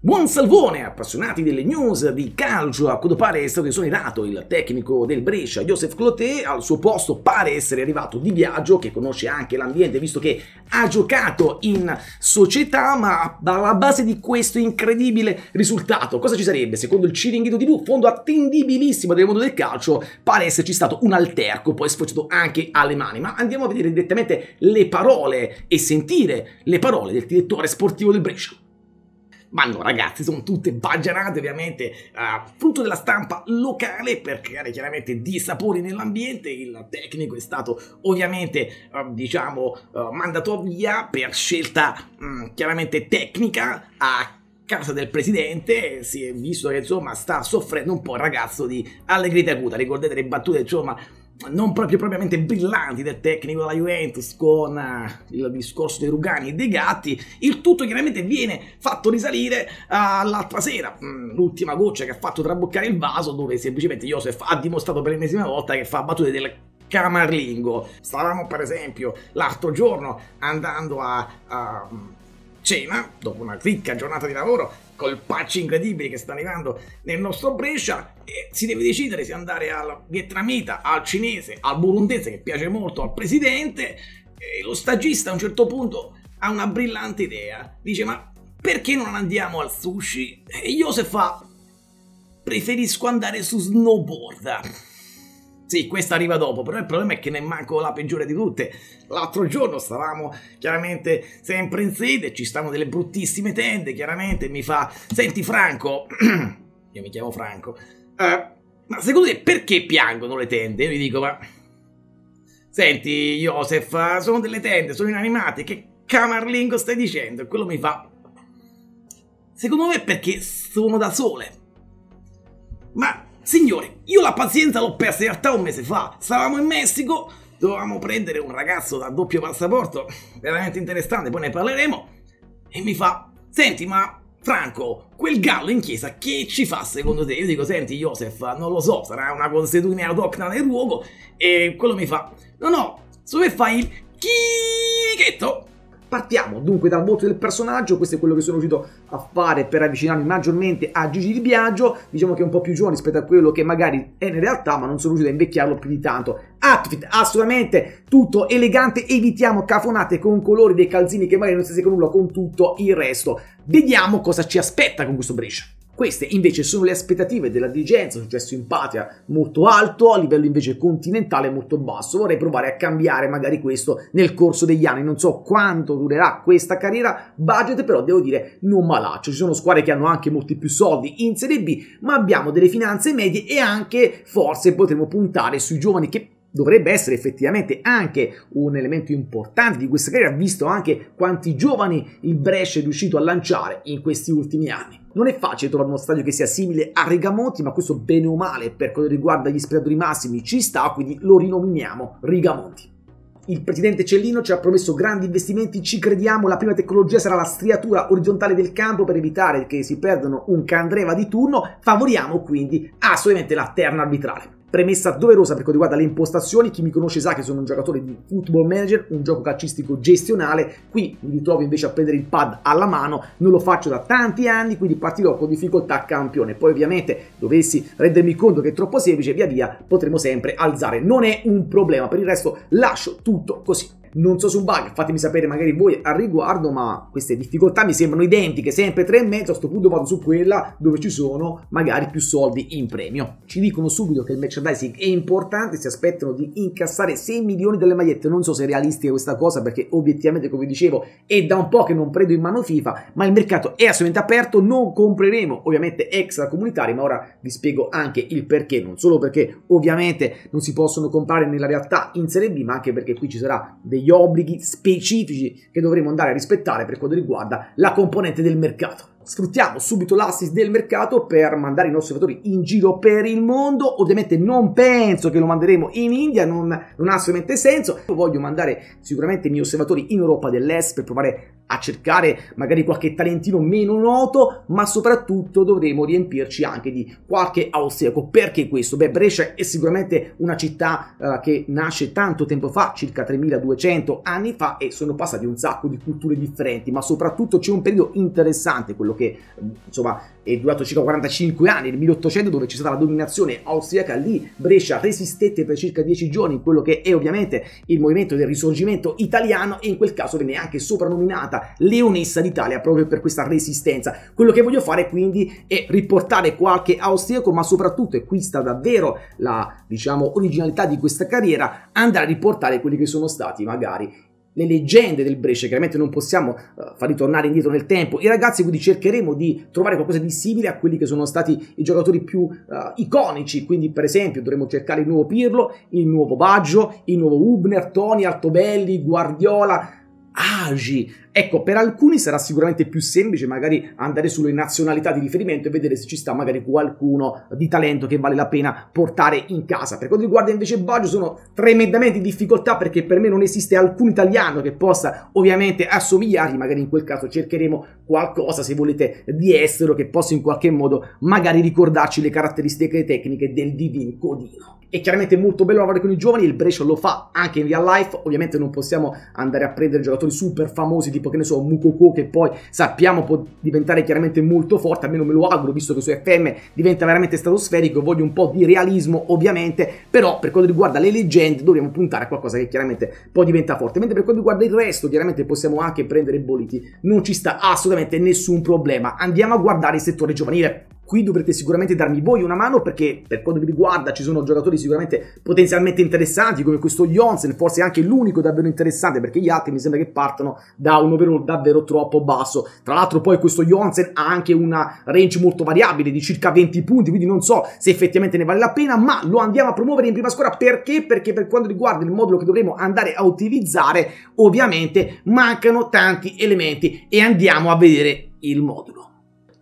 Buon salvone appassionati delle news di calcio, a quanto pare è stato esonerato il tecnico del Brescia, Joseph Clotet, al suo posto pare essere arrivato Di Viaggio che conosce anche l'ambiente visto che ha giocato in società ma alla base di questo incredibile risultato cosa ci sarebbe? Secondo il Ciringhito TV, fondo attendibilissimo del mondo del calcio, pare esserci stato un alterco poi sfociato anche alle mani, ma andiamo a vedere direttamente le parole e sentire le parole del direttore sportivo del Brescia. Ma no ragazzi, sono tutte baggianate ovviamente, uh, frutto della stampa locale per creare chiaramente dissapori nell'ambiente, il tecnico è stato ovviamente uh, diciamo uh, mandato via per scelta um, chiaramente tecnica a casa del presidente si è visto che insomma sta soffrendo un po' il ragazzo di allegria acuta ricordate le battute insomma non proprio propriamente brillanti del tecnico della Juventus con uh, il discorso dei Rugani e dei Gatti, il tutto chiaramente viene fatto risalire uh, eh, all'altra sera, mm, l'ultima goccia che ha fatto traboccare il vaso dove semplicemente Josef ha dimostrato per l'ennesima volta che fa battute del camarlingo. Stavamo per esempio l'altro giorno andando a, a mm, cena, dopo una ricca giornata di lavoro, col colpacci incredibile che sta arrivando nel nostro Brescia e si deve decidere se andare al vietnamita, al cinese, al burundese che piace molto al presidente e lo stagista a un certo punto ha una brillante idea, dice ma perché non andiamo al sushi? E Joseph fa preferisco andare su snowboard. Sì, questa arriva dopo, però il problema è che ne manco la peggiore di tutte. L'altro giorno stavamo chiaramente sempre in sede, ci stanno delle bruttissime tende, chiaramente mi fa, senti Franco, io mi chiamo Franco, eh, ma secondo te perché piangono le tende? Io gli dico, ma senti Joseph, sono delle tende, sono inanimate, che camarlingo stai dicendo? E quello mi fa, secondo me perché sono da sole. Ma Signore, io la pazienza l'ho persa in realtà un mese fa. Stavamo in Messico, dovevamo prendere un ragazzo dal doppio passaporto, veramente interessante, poi ne parleremo. E mi fa, senti ma Franco, quel gallo in chiesa che ci fa secondo te? Io dico, senti Joseph, non lo so, sarà una consuetudine autoctona nel luogo. E quello mi fa, no no, su che fai il chichetto Partiamo dunque dal volto del personaggio, questo è quello che sono riuscito a fare per avvicinarmi maggiormente a Gigi Di Biagio, diciamo che è un po' più giovane rispetto a quello che magari è in realtà, ma non sono riuscito a invecchiarlo più di tanto. Outfit assolutamente tutto elegante, evitiamo cafonate con colori dei calzini che magari non si seguono nulla con tutto il resto. Vediamo cosa ci aspetta con questo Brescia. Queste invece sono le aspettative della dirigenza, successo in patria molto alto, a livello invece continentale molto basso. Vorrei provare a cambiare magari questo nel corso degli anni. Non so quanto durerà questa carriera, budget però devo dire non malaccio. Ci sono squadre che hanno anche molti più soldi in Serie B, ma abbiamo delle finanze medie e anche forse potremo puntare sui giovani che dovrebbe essere effettivamente anche un elemento importante di questa carriera, visto anche quanti giovani il Brescia è riuscito a lanciare in questi ultimi anni. Non è facile trovare uno stadio che sia simile a Rigamonti, ma questo bene o male per quanto riguarda gli spettatori massimi ci sta, quindi lo rinominiamo Rigamonti. Il presidente Cellino ci ha promesso grandi investimenti, ci crediamo, la prima tecnologia sarà la striatura orizzontale del campo per evitare che si perdano un candreva di turno, favoriamo quindi assolutamente la terna arbitrale. Premessa doverosa per quanto riguarda le impostazioni, chi mi conosce sa che sono un giocatore di football manager, un gioco calcistico gestionale, qui mi ritrovo invece a prendere il pad alla mano, non lo faccio da tanti anni, quindi partirò con difficoltà campione, poi ovviamente dovessi rendermi conto che è troppo semplice, via via potremo sempre alzare, non è un problema, per il resto lascio tutto così. Non so su bug, fatemi sapere magari voi al riguardo, ma queste difficoltà mi sembrano identiche, sempre 3,5, a questo punto vado su quella dove ci sono magari più soldi in premio. Ci dicono subito che il merchandising è importante, si aspettano di incassare 6 milioni delle magliette, non so se è realistica questa cosa perché obiettivamente come dicevo è da un po' che non prendo in mano FIFA, ma il mercato è assolutamente aperto, non compreremo ovviamente extra comunitari, ma ora vi spiego anche il perché, non solo perché ovviamente non si possono comprare nella realtà in Serie B, ma anche perché qui ci sarà dei degli obblighi specifici che dovremo andare a rispettare per quanto riguarda la componente del mercato sfruttiamo subito l'assist del mercato per mandare i nostri giocatori in giro per il mondo. Ovviamente non penso che lo manderemo in India, non, non ha assolutamente senso. Io voglio mandare sicuramente i miei osservatori in Europa dell'Est per provare a cercare magari qualche talentino meno noto, ma soprattutto dovremo riempirci anche di qualche austriaco. Perché questo? Beh, Brescia è sicuramente una città uh, che nasce tanto tempo fa, circa 3200 anni fa, e sono passati un sacco di culture differenti, ma soprattutto c'è un periodo interessante, quello che insomma è durato circa 45 anni, nel 1800 dove c'è stata la dominazione austriaca, lì Brescia resistette per circa 10 giorni in quello che è ovviamente il movimento del risorgimento italiano e in quel caso venne anche soprannominata Leonessa d'Italia proprio per questa resistenza. Quello che voglio fare quindi è riportare qualche austriaco ma soprattutto, e qui sta davvero la diciamo originalità di questa carriera, andare a riportare quelli che sono stati magari le leggende del Brescia, chiaramente non possiamo uh, eh, farli tornare indietro nel tempo, i ragazzi quindi cercheremo di trovare qualcosa di simile a quelli che sono stati i giocatori più uh, iconici, quindi per esempio dovremo cercare il nuovo Pirlo, il nuovo Baggio, il nuovo Hubner, Toni, Altobelli, Guardiola, Agi, Ecco, per alcuni sarà sicuramente più semplice magari andare sulle nazionalità di riferimento e vedere se ci sta magari qualcuno di talento che vale la pena portare in casa. Per quanto riguarda invece Baggio sono tremendamente in difficoltà perché per me non esiste alcun italiano che possa ovviamente assomigliargli, magari in quel caso cercheremo qualcosa se volete di estero che possa in qualche modo magari ricordarci le caratteristiche tecniche del divin codino. È chiaramente molto bello lavorare con i giovani, il Brescia lo fa anche in real life, ovviamente non possiamo andare a prendere giocatori super famosi di tipo che ne so, Mukoko che poi sappiamo può diventare chiaramente molto forte, almeno me lo auguro visto che su FM diventa veramente stratosferico, voglio un po' di realismo ovviamente, però per quanto riguarda le leggende dobbiamo puntare a qualcosa che chiaramente poi diventa forte, mentre per quanto riguarda il resto chiaramente possiamo anche prendere Boliti, non ci sta assolutamente nessun problema, andiamo a guardare il settore giovanile qui dovrete sicuramente darmi voi una mano perché per quanto mi riguarda ci sono giocatori sicuramente potenzialmente interessanti come questo Jonsen, forse anche l'unico davvero interessante perché gli altri mi sembra che partano da un overall davvero troppo basso. Tra l'altro poi questo Jonsen ha anche una range molto variabile di circa 20 punti, quindi non so se effettivamente ne vale la pena, ma lo andiamo a promuovere in prima squadra perché? Perché per quanto riguarda il modulo che dovremo andare a utilizzare ovviamente mancano tanti elementi e andiamo a vedere il modulo.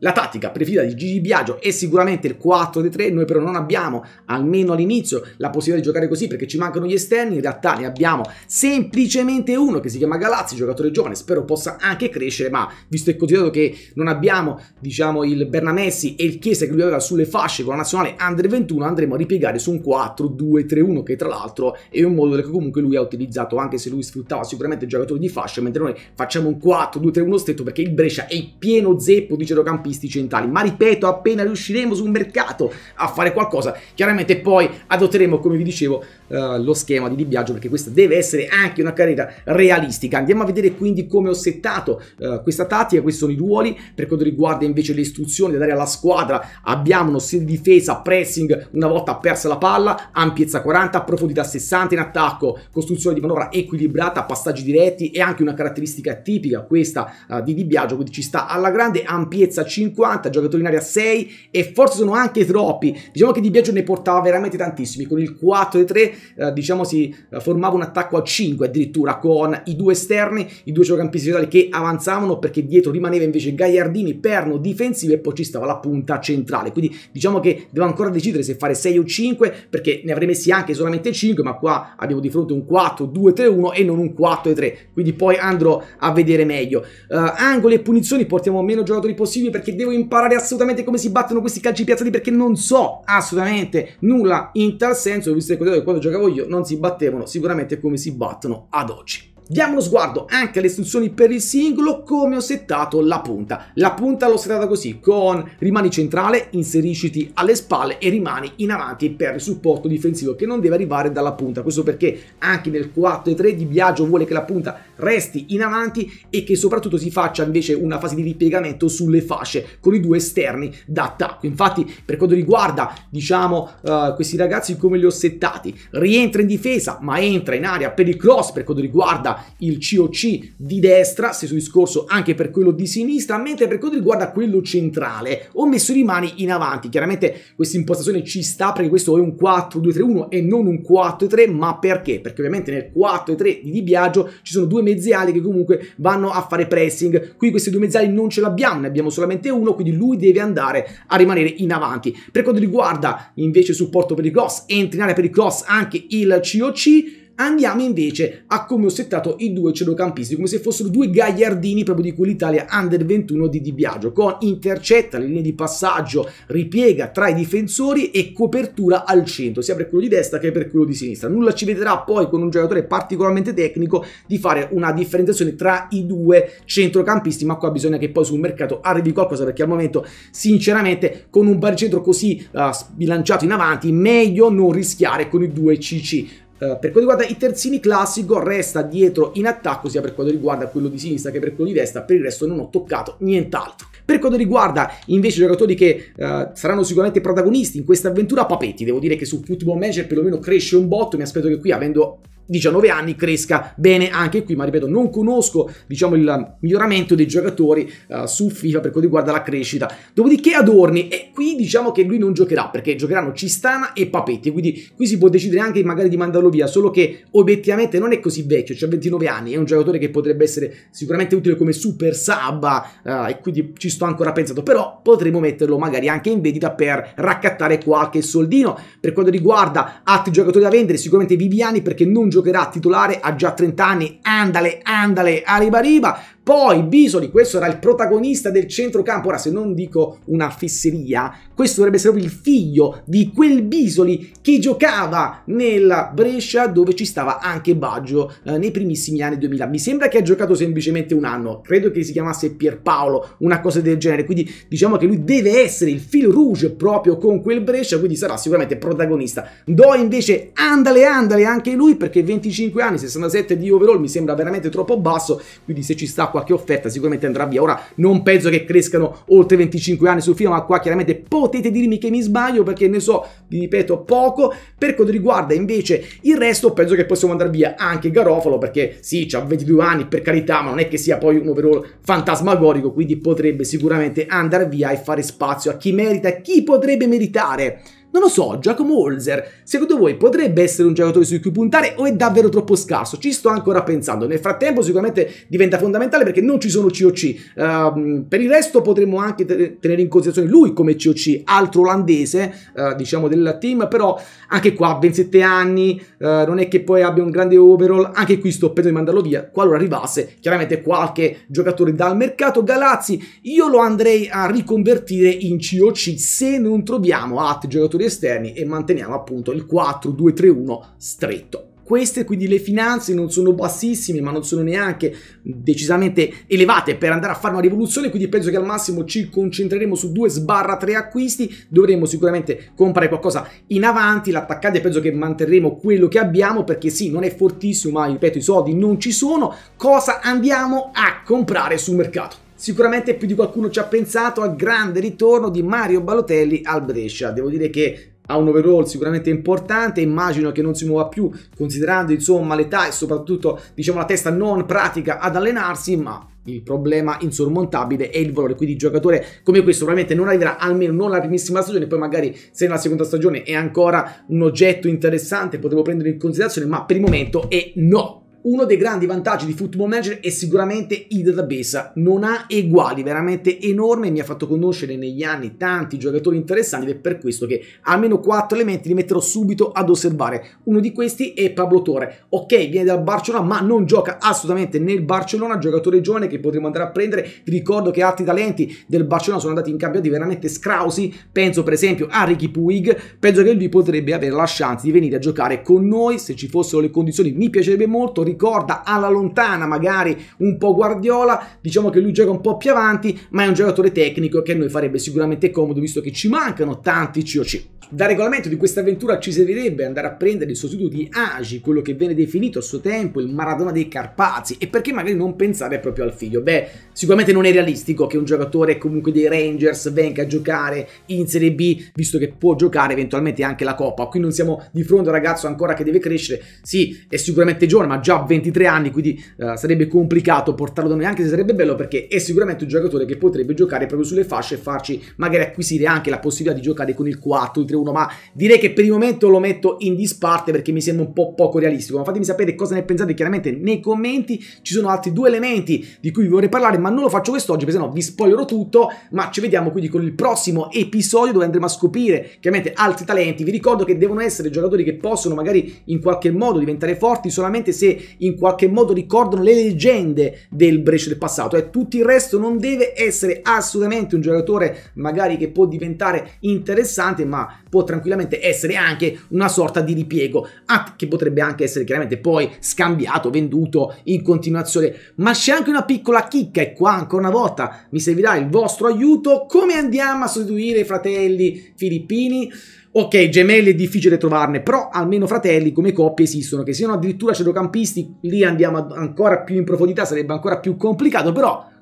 La tattica preferita di Gigi Biagio è sicuramente il 4-3, noi però non abbiamo, almeno all'inizio, la possibilità di giocare così perché ci mancano gli esterni, in realtà ne abbiamo semplicemente uno che si chiama Galazzi, giocatore giovane, spero possa anche crescere, ma visto e considerato che non abbiamo, diciamo, il Bernamessi e il Chiesa che lui aveva sulle fasce con la nazionale Under 21, andremo a ripiegare su un 4-2-3-1 che tra l'altro è un modulo che comunque lui ha utilizzato, anche se lui sfruttava sicuramente il giocatore di fasce, mentre noi facciamo un 4-2-3-1 stretto perché il Brescia è pieno zeppo di centrocampo centrocampisti centrali. Ma ripeto, appena riusciremo sul mercato a fare qualcosa, chiaramente poi adotteremo, come vi dicevo, eh, lo schema di Di Biagio, perché questa deve essere anche una carriera realistica. Andiamo a vedere quindi come ho settato eh, questa tattica, questi sono i ruoli. Per quanto riguarda invece le istruzioni da dare alla squadra, abbiamo uno stile di difesa, pressing, una volta persa la palla, ampiezza 40, profondità 60 in attacco, costruzione di manovra equilibrata, passaggi diretti e anche una caratteristica tipica questa eh, di Di Biagio, quindi ci sta alla grande ampiezza 50, giocatori in area 6 e forse sono anche troppi. Diciamo che Di Biagio ne portava veramente tantissimi, con il 4 e 3 eh, diciamo si eh, formava un attacco a 5 addirittura con i due esterni, i due giocampisti totali che avanzavano perché dietro rimaneva invece Gagliardini, perno difensivo e poi ci stava la punta centrale. Quindi diciamo che devo ancora decidere se fare 6 o 5 perché ne avrei messi anche solamente 5, ma qua abbiamo di fronte un 4, 2, 3, 1 e non un 4 e 3. Quindi poi andrò a vedere meglio. Uh, angoli e punizioni portiamo meno giocatori possibili perché perché devo imparare assolutamente come si battono questi calci piazzati perché non so assolutamente nulla in tal senso, visto che quando giocavo io non si battevano sicuramente come si battono ad oggi. Diamo uno sguardo anche alle istruzioni per il singolo, come ho settato la punta. La punta l'ho settata così, con rimani centrale, inserisciti alle spalle e rimani in avanti per il supporto difensivo che non deve arrivare dalla punta. Questo perché anche nel 4 e 3 di Biagio vuole che la punta resti in avanti e che soprattutto si faccia invece una fase di ripiegamento sulle fasce con i due esterni d'attacco. Infatti per quanto riguarda diciamo uh, questi ragazzi come li ho settati, rientra in difesa ma entra in aria per il cross per quanto riguarda il COC di destra, stesso discorso anche per quello di sinistra, mentre per quanto riguarda quello centrale ho messo le mani in avanti. Chiaramente questa impostazione ci sta perché questo è un 4-2-3-1 e non un 4-3, ma perché? Perché ovviamente nel 4-3 di Di Biagio ci sono due mezziali che comunque vanno a fare pressing. Qui questi due mezziali non ce l'abbiamo, ne abbiamo solamente uno, quindi lui deve andare a rimanere in avanti. Per quanto riguarda invece il supporto per i cross, entra in area per i cross anche il COC, Andiamo invece a come ho settato i due centrocampisti, come se fossero due gagliardini proprio di quell'Italia under 21 di Di Biagio, con intercetta, le linee di passaggio, ripiega tra i difensori e copertura al centro, sia per quello di destra che per quello di sinistra. Nulla ci vedrà poi con un giocatore particolarmente tecnico di fare una differenziazione tra i due centrocampisti, ma qua bisogna che poi sul mercato arrivi qualcosa perché al momento sinceramente con un baricentro così uh, sbilanciato in avanti meglio non rischiare con i due CC eh, per quanto riguarda i terzini classico resta dietro in attacco sia per quanto riguarda quello di sinistra che per quello di destra, per il resto non ho toccato nient'altro. Per quanto riguarda invece i giocatori che uh, saranno sicuramente protagonisti in questa avventura, Papetti, devo dire che su Football Manager perlomeno cresce un botto, mi aspetto che qui avendo 19 anni cresca bene anche qui, ma ripeto, non conosco diciamo, il miglioramento dei giocatori uh, su FIFA per quanto riguarda la crescita. Dopodiché Adorni, e qui diciamo che lui non giocherà, perché giocheranno Cistana e Papetti, quindi qui si può decidere anche magari di mandarlo via, solo che obiettivamente non è così vecchio, cioè 29 anni, è un giocatore che potrebbe essere sicuramente utile come super Sabba uh, eh, e quindi ci sto ancora pensando, però potremmo metterlo magari anche in vendita per raccattare qualche soldino. Per quanto riguarda altri giocatori da vendere, sicuramente Viviani perché non giocherà giocherà titolare, ha già 30 anni, andale, andale, arriba, arriba, poi Bisoli, questo era il protagonista del centrocampo, ora se non dico una fesseria, questo dovrebbe essere proprio il figlio di quel Bisoli che giocava nel Brescia dove ci stava anche Baggio eh, nei primissimi anni 2000. Mi sembra che ha giocato semplicemente un anno, credo che si chiamasse Pierpaolo, una cosa del genere, quindi diciamo che lui deve essere il fil rouge proprio con quel Brescia, quindi sarà sicuramente protagonista. Do invece andale andale anche lui perché 25 anni, 67 di overall mi sembra veramente troppo basso, quindi se ci sta qualche offerta sicuramente andrà via. Ora non penso che crescano oltre 25 anni sul film, ma qua chiaramente potete dirmi che mi sbaglio perché ne so, vi ripeto, poco. Per quanto riguarda invece il resto, penso che possiamo andare via anche Garofalo perché sì, ha 22 anni per carità, ma non è che sia poi un overall fantasmagorico, quindi potrebbe sicuramente andare via e fare spazio a chi merita, chi potrebbe meritare non lo so, Giacomo Holzer, secondo voi potrebbe essere un giocatore su cui puntare o è davvero troppo scarso? Ci sto ancora pensando. Nel frattempo sicuramente diventa fondamentale perché non ci sono COC. Uh, ehm, per il resto potremmo anche tenere in considerazione lui come COC, altro olandese, uh, diciamo, del team, però anche qua, 27 anni, uh, non è che poi abbia un grande overall, anche qui sto pensando di mandarlo via, qualora arrivasse chiaramente qualche giocatore dal mercato. Galazzi, io lo andrei a riconvertire in COC se non troviamo altri giocatori esterni e manteniamo appunto il 4-2-3-1 stretto. Queste quindi le finanze non sono bassissime ma non sono neanche decisamente elevate per andare a fare una rivoluzione quindi penso che al massimo ci concentreremo su due sbarra 3 acquisti dovremo sicuramente comprare qualcosa in avanti l'attaccante penso che manterremo quello che abbiamo perché sì non è fortissimo ma ripeto i soldi non ci sono cosa andiamo a comprare sul mercato Sicuramente più di qualcuno ci ha pensato al grande ritorno di Mario Balotelli al Brescia. Devo dire che ha un overall sicuramente importante, immagino che non si muova più considerando insomma l'età e soprattutto diciamo la testa non pratica ad allenarsi, ma il problema insormontabile è il valore, quindi giocatore come questo probabilmente non arriverà almeno non la primissima stagione, poi magari se nella seconda stagione è ancora un oggetto interessante potremmo prendere in considerazione, ma per il momento è no uno dei grandi vantaggi di Football Manager è sicuramente il database, non ha eguali, veramente enorme, mi ha fatto conoscere negli anni tanti giocatori interessanti ed è per questo che almeno quattro elementi li metterò subito ad osservare. Uno di questi è Pablo Torre, ok viene dal Barcellona ma non gioca assolutamente nel Barcellona, giocatore giovane che potremo andare a prendere, Vi ricordo che altri talenti del Barcellona sono andati in campionati veramente scrausi, penso per esempio a Ricky Puig, penso che lui potrebbe avere la chance di venire a giocare con noi se ci fossero le condizioni, mi piacerebbe molto, ricorda alla lontana magari un po' Guardiola, diciamo che lui gioca un po' più avanti, ma è un giocatore tecnico che a noi farebbe sicuramente comodo visto che ci mancano tanti COC. Da regolamento di questa avventura ci servirebbe andare a prendere il sostituto di Agi, quello che viene definito a suo tempo il Maradona dei Carpazi, e perché magari non pensare proprio al figlio? Beh, sicuramente non è realistico che un giocatore comunque dei Rangers venga a giocare in Serie B, visto che può giocare eventualmente anche la Coppa. Qui non siamo di fronte a un ragazzo ancora che deve crescere, sì, è sicuramente giovane, ma già 23 anni, quindi uh, sarebbe complicato portarlo da noi, anche se sarebbe bello perché è sicuramente un giocatore che potrebbe giocare proprio sulle fasce e farci magari acquisire anche la possibilità di giocare con il 4, il 3 1, ma direi che per il momento lo metto in disparte perché mi sembra un po' poco realistico. Ma fatemi sapere cosa ne pensate chiaramente nei commenti. Ci sono altri due elementi di cui vi vorrei parlare, ma non lo faccio quest'oggi perché sennò vi spoilerò tutto. Ma ci vediamo quindi con il prossimo episodio dove andremo a scoprire chiaramente altri talenti. Vi ricordo che devono essere giocatori che possono magari in qualche modo diventare forti solamente se in qualche modo ricordano le leggende del Brescia del passato. E tutto il resto non deve essere assolutamente un giocatore magari che può diventare interessante, ma può tranquillamente essere anche una sorta di ripiego, che potrebbe anche essere chiaramente poi scambiato, venduto in continuazione. Ma c'è anche una piccola chicca e qua ancora una volta mi servirà il vostro aiuto. Come andiamo a sostituire i fratelli filippini? Ok, gemelli è difficile trovarne, però almeno fratelli come coppie esistono, che siano addirittura centrocampisti, lì andiamo ancora più in profondità, sarebbe ancora più complicato, però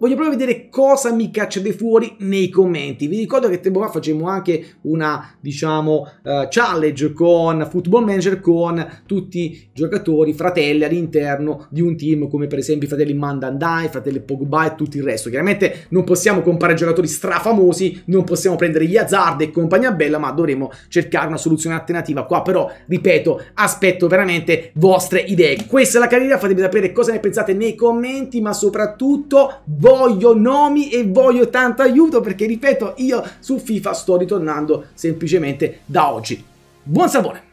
voglio proprio vedere cosa mi cacciate fuori nei commenti. Vi ricordo che tempo fa facemmo anche una, diciamo, uh, challenge con Football Manager con tutti i giocatori fratelli all'interno di un team come per esempio i fratelli Mandandai, i fratelli Pogba e tutto il resto. Chiaramente non possiamo comprare giocatori strafamosi, non possiamo prendere gli azzardi e compagnia bella, ma dovremo cercare una soluzione alternativa qua, però ripeto, aspetto veramente vostre idee. Questa è la carriera, fatemi sapere cosa ne pensate nei commenti, ma soprattutto voi voglio nomi e voglio tanto aiuto perché ripeto io su FIFA sto ritornando semplicemente da oggi. Buon sapore!